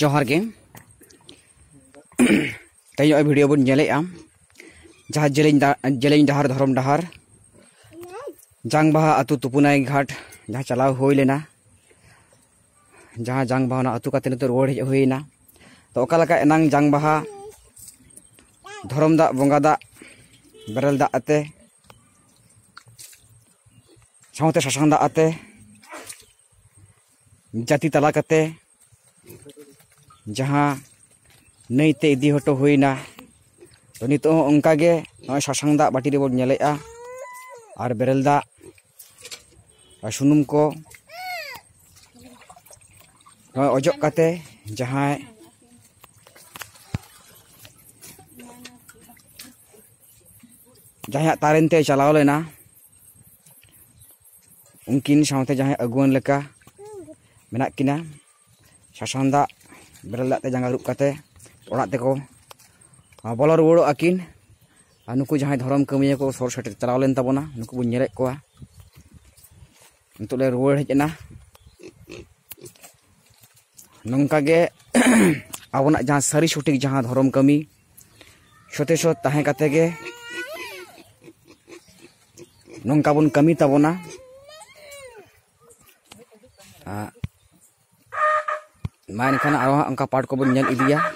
ᱡᱚᱦᱟᱨ ᱜᱮ ᱛᱮᱦᱮᱧ ᱱᱚᱜᱼᱚᱭ ᱵᱷᱤᱰᱤᱭᱳ ᱵᱚᱱ ᱧᱮᱞᱮᱜᱼᱟ ᱡᱟᱦᱟᱸ ᱡᱮᱞᱮᱧ ᱡᱮᱞᱮᱧ ᱰᱟᱦᱟᱨ ᱫᱷᱚᱨᱚᱢ ᱰᱟᱦᱟᱨ ᱡᱟᱝᱵᱟᱦᱟ ᱟᱛᱩ ᱛᱩᱯᱩᱱᱟᱭ ᱜᱷᱟᱴ ᱡᱟᱦᱟᱸ ᱪᱟᱞᱟᱣ ᱦᱩᱭ ᱞᱮᱱᱟ ᱡᱟᱦᱟᱸ ᱡᱟᱝᱵᱟᱦᱟ ᱚᱱᱟ ᱟᱛᱩ ᱠᱟᱛᱮ ᱱᱤᱛᱚᱜ ᱨᱩᱣᱟᱹᱲ ᱦᱮᱡ ᱦᱩᱭᱮᱱᱟ ᱛᱚ ᱚᱠᱟ ᱞᱮᱠᱟ ᱮᱱᱟᱝ ᱡᱟᱝᱵᱟᱦᱟ ᱫᱷᱚᱨᱚᱢ ᱫᱟᱜ ᱵᱚᱸᱜᱟ ᱫᱟᱜ ᱵᱮᱨᱮᱞ ᱫᱟᱜ ᱟᱛᱮ ᱥᱟᱶᱛᱮ ᱥᱟᱥᱟᱝ ᱫᱟᱜ ᱟᱛᱮ ᱡᱟᱹᱛᱤ ᱛᱟᱞᱟ ᱠᱟᱛᱮ जहाँ नईते इदीहटो होना तो नित सासंग दा बाटी बोले और बेरल दा सूनम को अजकते जहाँ जहाँ तारेन चलाव लेना उनकिन साथ अगुन लेकिन सासंग दा ᱵᱮᱨᱮᱞ ᱫᱟᱜ ᱛᱮ ᱡᱟᱸᱜᱟ ᱟᱹᱨᱩᱵ ᱠᱟᱛᱮ ᱚᱲᱟᱜ ᱛᱮᱠᱚ ᱵᱚᱞᱚ ᱨᱩᱣᱟᱹᱲᱚᱜ ᱟᱹᱠᱤᱱ ᱟᱨ ᱱᱩᱠᱩ ᱡᱟᱦᱟᱸᱭ ᱫᱷᱚᱨᱚᱢ ᱠᱟᱹᱢᱤᱭᱟᱹ ᱠᱚ ᱥᱚᱨ ᱥᱮᱴᱮᱨ ᱪᱟᱞᱟᱣ ᱞᱮᱱ ᱛᱟᱵᱚᱱᱟ ᱱᱩᱠᱩ ᱵᱚᱱ ᱧᱮᱞᱮᱫ ᱠᱚᱣᱟ ᱱᱤᱛᱚᱜ ᱞᱮ ᱨᱩᱣᱟᱹᱲ ᱦᱮᱡ ᱮᱱᱟ ᱱᱚᱝᱠᱟ ᱜᱮ ᱟᱵᱚᱱᱟᱜ ᱡᱟᱦᱟᱸ ᱥᱟᱹᱨᱤ ᱥᱚᱴᱷᱤᱠ ᱡᱟᱦᱟᱸ ᱫᱷᱚᱨᱚᱢ ᱠᱟᱹᱢᱤ ᱥᱚᱛᱮ ᱥᱚᱛ ᱛᱟᱦᱮᱸ ᱠᱟᱛᱮ ᱜᱮ ᱱᱚᱝᱠᱟ ᱵᱚᱱ ᱠᱟᱹᱢᱤ ᱛᱟᱵᱚᱱᱟ main kana aroha angka part ko bun nyal